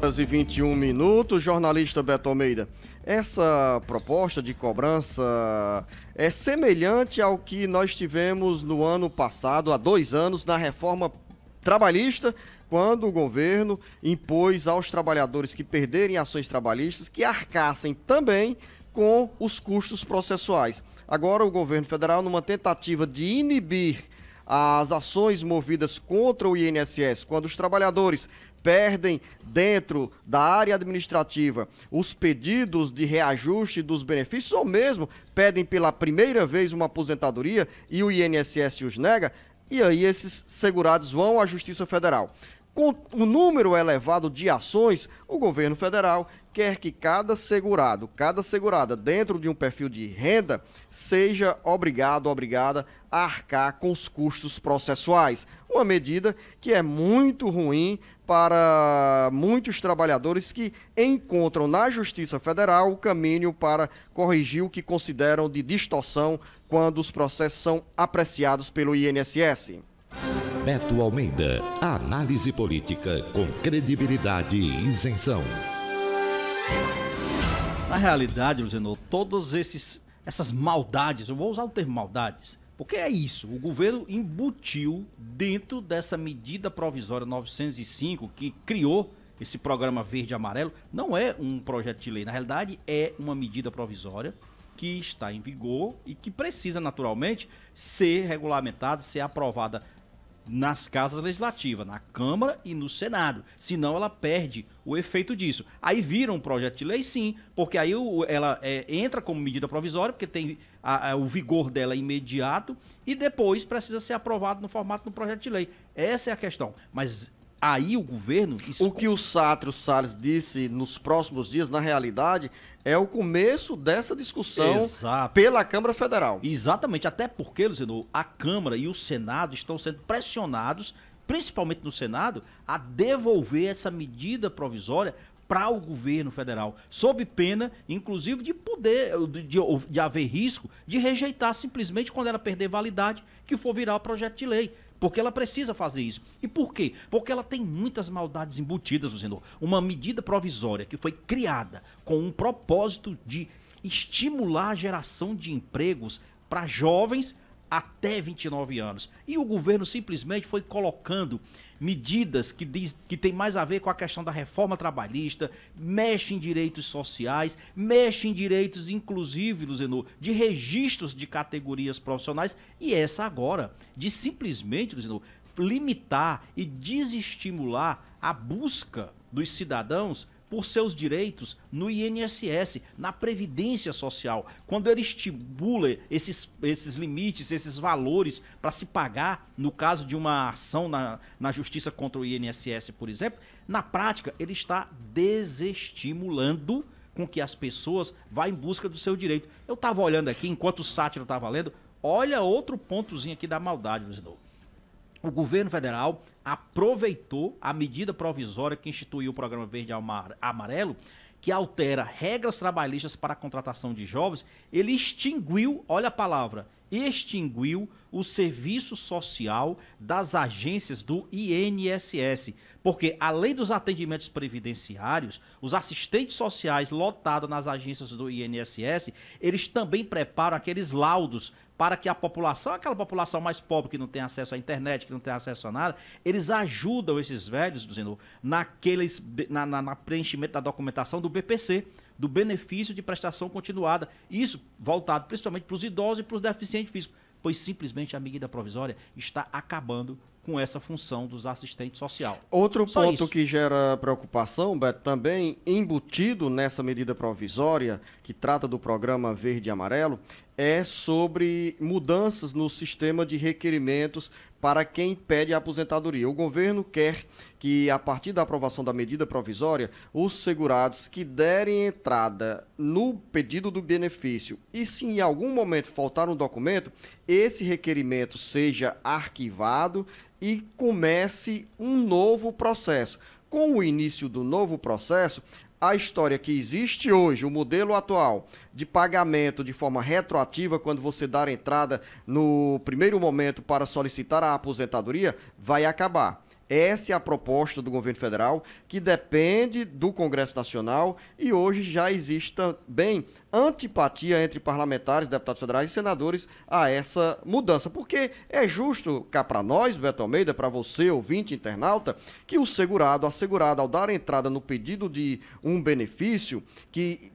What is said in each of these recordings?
horas e 21 minutos, jornalista Beto Almeida. Essa proposta de cobrança é semelhante ao que nós tivemos no ano passado, há dois anos, na reforma trabalhista, quando o governo impôs aos trabalhadores que perderem ações trabalhistas que arcassem também com os custos processuais. Agora, o governo federal, numa tentativa de inibir as ações movidas contra o INSS, quando os trabalhadores perdem dentro da área administrativa os pedidos de reajuste dos benefícios ou mesmo pedem pela primeira vez uma aposentadoria e o INSS os nega, e aí esses segurados vão à Justiça Federal. Com o número elevado de ações, o governo federal quer que cada segurado, cada segurada dentro de um perfil de renda seja obrigado, obrigada a arcar com os custos processuais. Uma medida que é muito ruim para muitos trabalhadores que encontram na Justiça Federal o caminho para corrigir o que consideram de distorção quando os processos são apreciados pelo INSS. Beto Almeida, análise política com credibilidade e isenção. Na realidade, Luciano, todas esses, essas maldades, eu vou usar o termo maldades, porque é isso, o governo embutiu dentro dessa medida provisória 905 que criou esse programa verde amarelo, não é um projeto de lei, na realidade é uma medida provisória que está em vigor e que precisa naturalmente ser regulamentada, ser aprovada nas casas legislativas, na Câmara e no Senado. Senão ela perde o efeito disso. Aí vira um projeto de lei, sim, porque aí ela é, entra como medida provisória, porque tem a, a, o vigor dela é imediato, e depois precisa ser aprovado no formato do projeto de lei. Essa é a questão. Mas Aí o governo. Esco... O que o Sátrio Salles disse nos próximos dias, na realidade, é o começo dessa discussão Exato. pela Câmara Federal. Exatamente, até porque, Luciano, a Câmara e o Senado estão sendo pressionados, principalmente no Senado, a devolver essa medida provisória para o governo federal, sob pena, inclusive, de poder, de, de, de, haver risco de rejeitar simplesmente quando ela perder validade, que for virar projeto de lei. Porque ela precisa fazer isso. E por quê? Porque ela tem muitas maldades embutidas, senhor. Uma medida provisória que foi criada com um propósito de estimular a geração de empregos para jovens até 29 anos. E o governo simplesmente foi colocando medidas que, diz, que tem mais a ver com a questão da reforma trabalhista, mexe em direitos sociais, mexe em direitos, inclusive, Luzenu, de registros de categorias profissionais, e essa agora, de simplesmente, Luzenu, limitar e desestimular a busca dos cidadãos por seus direitos no INSS, na Previdência Social. Quando ele estipula esses, esses limites, esses valores para se pagar, no caso de uma ação na, na Justiça contra o INSS, por exemplo, na prática ele está desestimulando com que as pessoas vá em busca do seu direito. Eu estava olhando aqui, enquanto o sátiro estava lendo, olha outro pontozinho aqui da maldade, Luiz Novo o governo federal aproveitou a medida provisória que instituiu o programa Verde Amarelo, que altera regras trabalhistas para a contratação de jovens, ele extinguiu, olha a palavra, extinguiu o serviço social das agências do INSS, porque além dos atendimentos previdenciários, os assistentes sociais lotados nas agências do INSS, eles também preparam aqueles laudos para que a população, aquela população mais pobre que não tem acesso à internet, que não tem acesso a nada, eles ajudam esses velhos, dizendo, naqueles, na, na, na preenchimento da documentação do BPC, do benefício de prestação continuada. Isso voltado principalmente para os idosos e para os deficientes físicos, pois simplesmente a medida provisória está acabando com essa função dos assistentes sociais. Outro Só ponto isso. que gera preocupação, Beto, também embutido nessa medida provisória que trata do programa verde e amarelo, é sobre mudanças no sistema de requerimentos para quem pede a aposentadoria. O governo quer que, a partir da aprovação da medida provisória, os segurados que derem entrada no pedido do benefício e se em algum momento faltar um documento, esse requerimento seja arquivado e comece um novo processo. Com o início do novo processo, a história que existe hoje, o modelo atual de pagamento de forma retroativa, quando você dar entrada no primeiro momento para solicitar a aposentadoria, vai acabar. Essa é a proposta do governo federal, que depende do Congresso Nacional e hoje já existe também antipatia entre parlamentares, deputados federais e senadores a essa mudança. Porque é justo cá para nós, Beto Almeida, para você, ouvinte, internauta, que o segurado, a segurada, ao dar entrada no pedido de um benefício que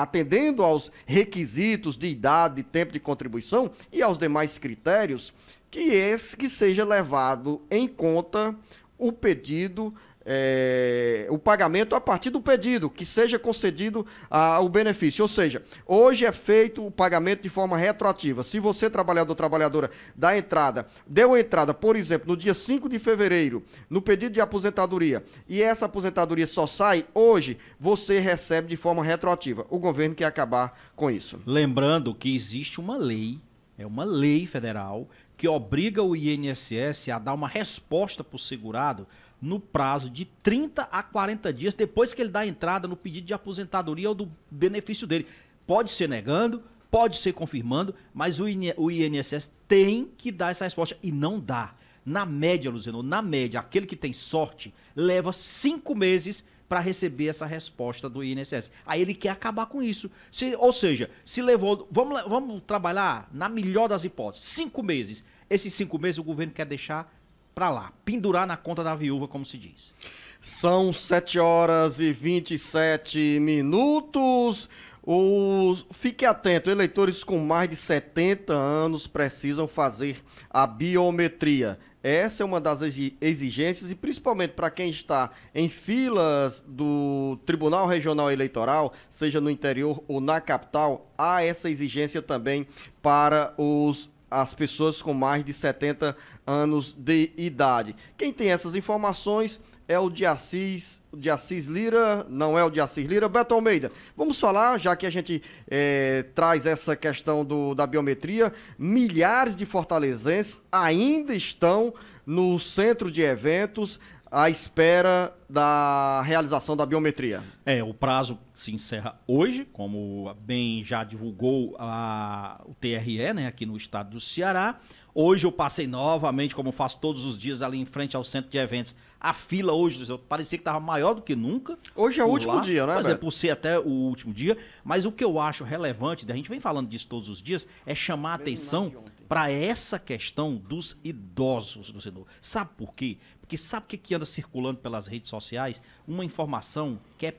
atendendo aos requisitos de idade, de tempo de contribuição e aos demais critérios, que esse que seja levado em conta o pedido é, o pagamento a partir do pedido que seja concedido ah, o benefício. Ou seja, hoje é feito o pagamento de forma retroativa. Se você, trabalhador ou trabalhadora, dá entrada, deu entrada, por exemplo, no dia 5 de fevereiro, no pedido de aposentadoria, e essa aposentadoria só sai hoje, você recebe de forma retroativa. O governo quer acabar com isso. Lembrando que existe uma lei é uma lei federal que obriga o INSS a dar uma resposta para o segurado no prazo de 30 a 40 dias depois que ele dá a entrada no pedido de aposentadoria ou do benefício dele. Pode ser negando, pode ser confirmando, mas o INSS tem que dar essa resposta e não dá. Na média, Luzeno, na média, aquele que tem sorte leva cinco meses para receber essa resposta do INSS. Aí ele quer acabar com isso. Se, ou seja, se levou. Vamos, vamos trabalhar, na melhor das hipóteses, cinco meses. Esses cinco meses o governo quer deixar para lá, pendurar na conta da viúva, como se diz. São 7 horas e 27 minutos. Os... Fique atento, eleitores com mais de 70 anos precisam fazer a biometria. Essa é uma das exigências e principalmente para quem está em filas do Tribunal Regional Eleitoral, seja no interior ou na capital, há essa exigência também para os as pessoas com mais de 70 anos de idade. Quem tem essas informações é o de Assis, de Assis Lira, não é o de Assis Lira, Beto Almeida. Vamos falar, já que a gente é, traz essa questão do, da biometria, milhares de fortalezenses ainda estão no centro de eventos à espera da realização da biometria. É, o prazo se encerra hoje, como bem já divulgou a, o TRE, né, aqui no estado do Ceará. Hoje eu passei novamente, como faço todos os dias, ali em frente ao centro de eventos. A fila hoje parecia que estava maior do que nunca. Hoje é o último lá. dia, né? Mas é por ser até o último dia. Mas o que eu acho relevante, a gente vem falando disso todos os dias, é chamar a atenção para essa questão dos idosos do senhor. Sabe por quê? Porque sabe o que, que anda circulando pelas redes sociais? Uma informação que é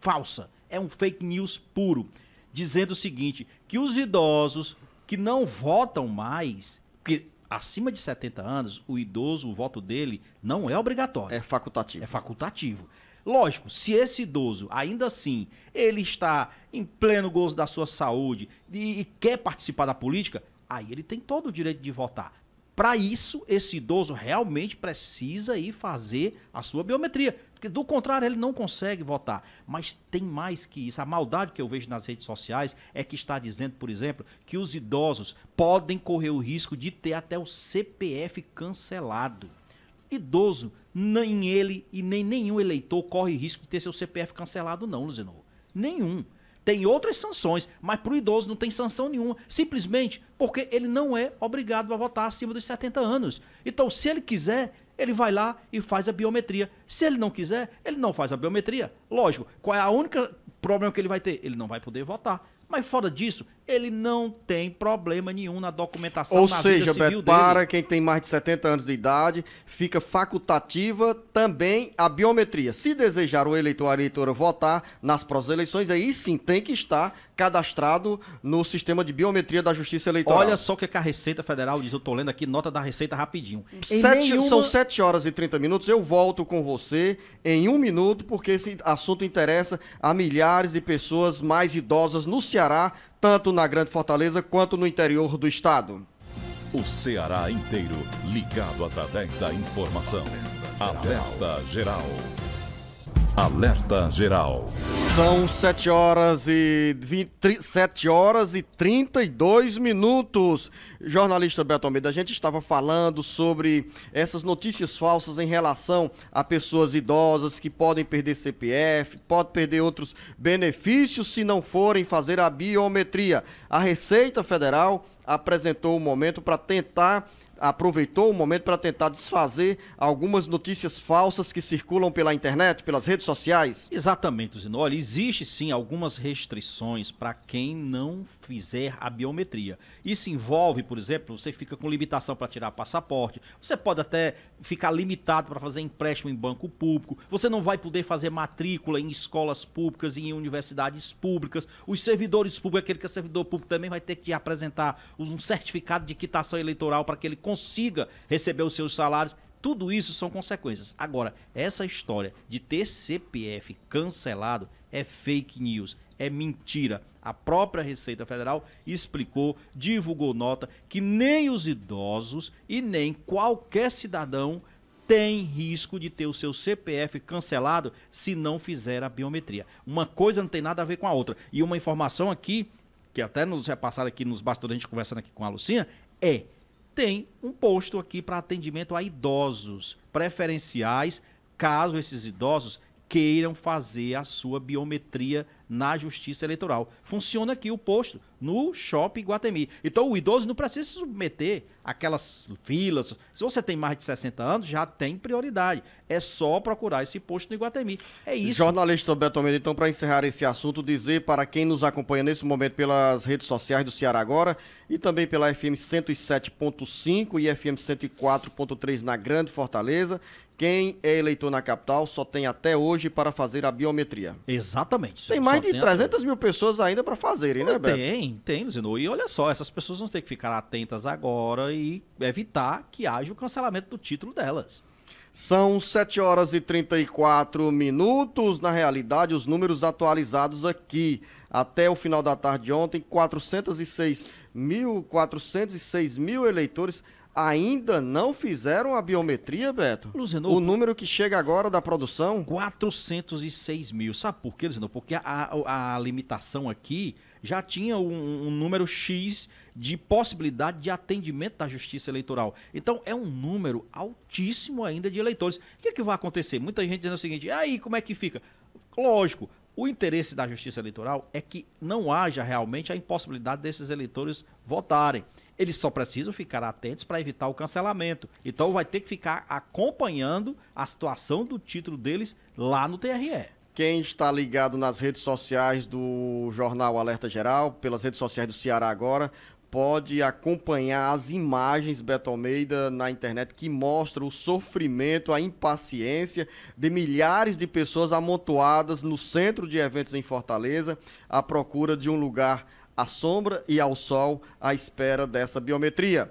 falsa, é um fake news puro, dizendo o seguinte, que os idosos que não votam mais, porque acima de 70 anos, o idoso, o voto dele não é obrigatório. É facultativo. É facultativo. Lógico, se esse idoso, ainda assim, ele está em pleno gozo da sua saúde e, e quer participar da política, aí ele tem todo o direito de votar. Para isso, esse idoso realmente precisa ir fazer a sua biometria. Porque, do contrário, ele não consegue votar. Mas tem mais que isso. A maldade que eu vejo nas redes sociais é que está dizendo, por exemplo, que os idosos podem correr o risco de ter até o CPF cancelado. Idoso, nem ele e nem nenhum eleitor corre risco de ter seu CPF cancelado, não, Luzinor. Nenhum. Tem outras sanções, mas para o idoso não tem sanção nenhuma, simplesmente porque ele não é obrigado a votar acima dos 70 anos. Então, se ele quiser, ele vai lá e faz a biometria. Se ele não quiser, ele não faz a biometria. Lógico, qual é a única problema que ele vai ter? Ele não vai poder votar. Mas fora disso, ele não tem problema nenhum na documentação Ou na seja, Beto, para quem tem mais de 70 anos de idade, fica facultativa também a biometria. Se desejar o eleitor ou a eleitora votar nas próximas eleições, aí sim tem que estar cadastrado no sistema de biometria da Justiça Eleitoral. Olha só o que, é a Receita Federal diz, eu estou lendo aqui, nota da Receita rapidinho. Sete, nenhuma... São 7 horas e 30 minutos, eu volto com você em um minuto, porque esse assunto interessa a milhares de pessoas mais idosas no Ceará Ceará, tanto na Grande Fortaleza quanto no interior do estado. O Ceará inteiro ligado através da informação. Alerta Geral. Alerta Geral. São 7 horas e 20, 7 horas e 32 minutos. Jornalista Beto Almeida, a gente estava falando sobre essas notícias falsas em relação a pessoas idosas que podem perder CPF, pode perder outros benefícios se não forem fazer a biometria. A Receita Federal apresentou o um momento para tentar aproveitou o momento para tentar desfazer algumas notícias falsas que circulam pela internet, pelas redes sociais? Exatamente, Zino. Olha, existe sim algumas restrições para quem não fizer a biometria. Isso envolve, por exemplo, você fica com limitação para tirar passaporte, você pode até ficar limitado para fazer empréstimo em banco público, você não vai poder fazer matrícula em escolas públicas e em universidades públicas, os servidores públicos, aquele que é servidor público também vai ter que apresentar um certificado de quitação eleitoral para que ele consiga receber os seus salários. Tudo isso são consequências. Agora, essa história de ter CPF cancelado é fake news, é mentira. A própria Receita Federal explicou, divulgou nota que nem os idosos e nem qualquer cidadão tem risco de ter o seu CPF cancelado se não fizer a biometria. Uma coisa não tem nada a ver com a outra. E uma informação aqui, que até nos repassada aqui nos bastidores, a gente conversando aqui com a Lucinha, é tem um posto aqui para atendimento a idosos preferenciais, caso esses idosos queiram fazer a sua biometria na Justiça Eleitoral. Funciona aqui o posto no shopping Guatemi. Então o idoso não precisa se submeter àquelas filas. Se você tem mais de 60 anos, já tem prioridade. É só procurar esse posto no Iguatemi. É isso. Jornalista Beto Almeida, então, para encerrar esse assunto, dizer para quem nos acompanha nesse momento pelas redes sociais do Ceará Agora e também pela FM 107.5 e FM 104.3 na Grande Fortaleza, quem é eleitor na capital só tem até hoje para fazer a biometria. Exatamente. Tem mais de 300 mil pessoas ainda para fazerem, né, Beto? Tem, tem, tem, E olha só, essas pessoas vão ter que ficar atentas agora e evitar que haja o cancelamento do título delas. São 7 horas e 34 minutos. Na realidade, os números atualizados aqui até o final da tarde de ontem, 406 mil, 406 mil eleitores ainda não fizeram a biometria, Beto? Luzeno, o número que chega agora da produção? 406 mil. Sabe por quê, Luzeno? Porque a, a, a limitação aqui já tinha um, um, número X de possibilidade de atendimento da justiça eleitoral. Então, é um número altíssimo ainda de eleitores. O que, é que vai acontecer? Muita gente dizendo o seguinte: aí, como é que fica? Lógico, o interesse da justiça eleitoral é que não haja realmente a impossibilidade desses eleitores votarem. Eles só precisam ficar atentos para evitar o cancelamento. Então vai ter que ficar acompanhando a situação do título deles lá no TRE. Quem está ligado nas redes sociais do jornal Alerta Geral, pelas redes sociais do Ceará agora, pode acompanhar as imagens, Beto Almeida, na internet, que mostram o sofrimento, a impaciência de milhares de pessoas amontoadas no centro de eventos em Fortaleza, à procura de um lugar à sombra e ao sol, à espera dessa biometria.